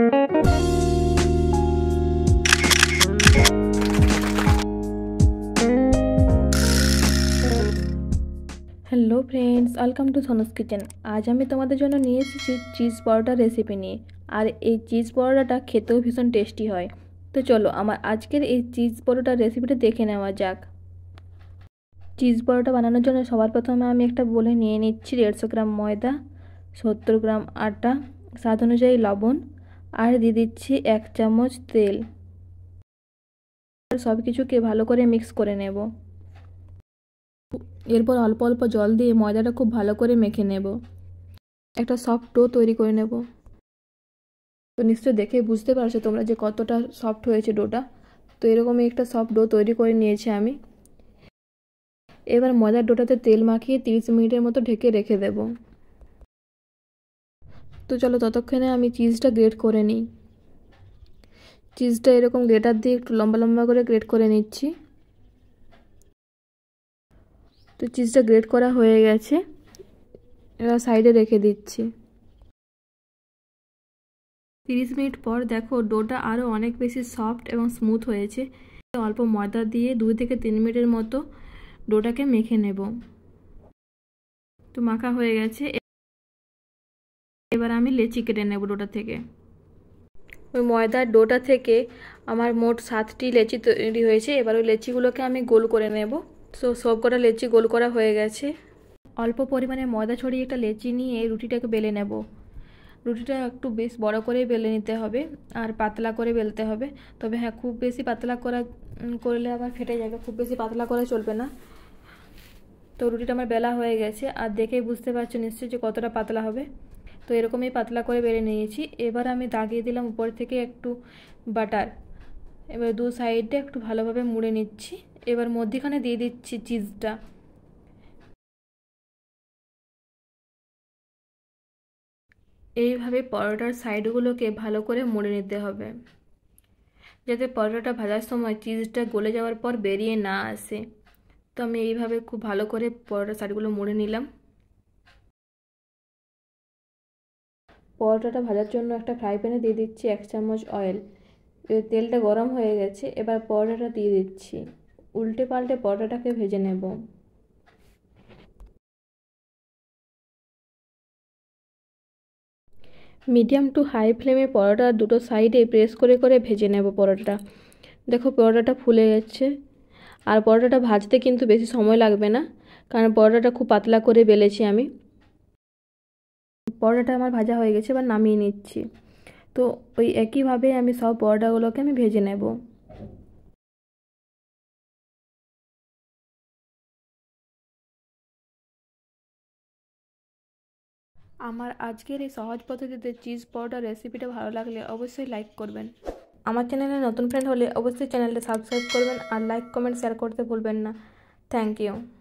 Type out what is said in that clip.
hello friends welcome to sons kitchen আজ আমি তোমাদের জন্য নিয়ে এসেছি চিজ পরোটা রেসিপি নিয়ে আর এই চিজ পরোটাটা খেতেও ভীষণ টেস্টি হয় তো চলো আমার আজকের এই চিজ পরোটার রেসিপিটা দেখে নেওয়া যাক চিজ পরোটা বানানোর জন্য সবার প্রথমে আমি একটা বলে নিয়ে নিচ্ছি দেড়শো গ্রাম ময়দা সত্তর গ্রাম আটা স্বাদ অনুযায়ী লবণ আর দিয়ে দিচ্ছি এক চামচ তেল সব কিছুকে ভালো করে মিক্স করে নেব এরপর অল্প অল্প জল দিয়ে ময়দাটা খুব ভালো করে মেখে নেব একটা সফট ডো তৈরি করে নেব তো নিশ্চয় দেখে বুঝতে পারছো তোমরা যে কতটা সফট হয়েছে ডোটা তো এরকমই একটা সফট ডো তৈরি করে নিয়েছি আমি এবার ময়দার ডোটাতে তেল মাখিয়ে তিরিশ মিনিটের মতো ঢেকে রেখে দেবো তো চলো ততক্ষণে আমি চিজটা গ্রেট করে নিই চিজটা এরকম গ্রেটার দিয়ে একটু লম্বা লম্বা করে গ্রেট করে নিচ্ছি তো চিজটা গ্রেট করা হয়ে গেছে এবার সাইডে রেখে দিচ্ছি তিরিশ মিনিট পর দেখো ডোটা আরও অনেক বেশি সফট এবং স্মুথ হয়েছে অল্প ময়দা দিয়ে দুই থেকে তিন মিনিটের মতো ডোটাকে মেখে নেব তো মাখা হয়ে গেছে এবার আমি লেচি কেটে নেব ডোটা থেকে ওই ময়দার ডোটা থেকে আমার মোট সাতটি লেচি তৈরি হয়েছে এবার ওই লেচিগুলোকে আমি গোল করে নেব তো সব কটা লেচি গোল করা হয়ে গেছে অল্প পরিমাণে ময়দা ছড়িয়ে একটা লেচি নিয়ে রুটিটাকে বেলে নেব রুটিটা একটু বেশ বড় করে বেলে নিতে হবে আর পাতলা করে বেলতে হবে তবে হ্যাঁ খুব বেশি পাতলা করা করলে আবার ফেটে যাবে খুব বেশি পাতলা করা চলবে না তো রুটিটা আমার বেলা হয়ে গেছে আর দেখেই বুঝতে পারছো নিশ্চয়ই যে কতটা পাতলা হবে তো এরকমই পাতলা করে বেড়ে নিয়েছি এবার আমি দাগিয়ে দিলাম উপর থেকে একটু বাটার এবার দু সাইডে একটু ভালোভাবে মুড়ে নিচ্ছি এবার মধ্যিখানে দিয়ে দিচ্ছি চিজটা এইভাবে পরোটার সাইডগুলোকে ভালো করে মুড়ে নিতে হবে যাতে পরোটাটা ভাজার সময় চিজটা গলে যাওয়ার পর বেরিয়ে না আসে তো আমি এইভাবে খুব ভালো করে পরোটার সাইডগুলো মুড়ে নিলাম পরোটাটা ভাজার জন্য একটা ফ্রাই প্যানে দিয়ে দিচ্ছি এক চামচ অয়েল তেলটা গরম হয়ে গেছে এবার পরোটাটা দিয়ে দিচ্ছি উল্টে পাল্টে পরোটাটাকে ভেজে নেব মিডিয়াম টু হাই ফ্লেমে পরোটা দুটো সাইডে প্রেস করে করে ভেজে নেব পরোটাটা দেখো পরোটাটা ফুলে গেছে আর পরোটাটা ভাজতে কিন্তু বেশি সময় লাগবে না কারণ পরোটাটা খুব পাতলা করে বেলেছি আমি পরোটাটা আমার ভাজা হয়ে গেছে এবার নামিয়ে নিচ্ছি তো ওই একইভাবে আমি সব পরোটাগুলোকে আমি ভেজে নেব আমার আজকের এই সহজ পদ্ধতিতে চিজ পরোটা রেসিপিটা ভালো লাগলে অবশ্যই লাইক করবেন আমার চ্যানেলে নতুন ফ্রেন্ড হলে অবশ্যই চ্যানেলটা সাবস্ক্রাইব করবেন আর লাইক কমেন্ট শেয়ার করতে ভুলবেন না থ্যাংক ইউ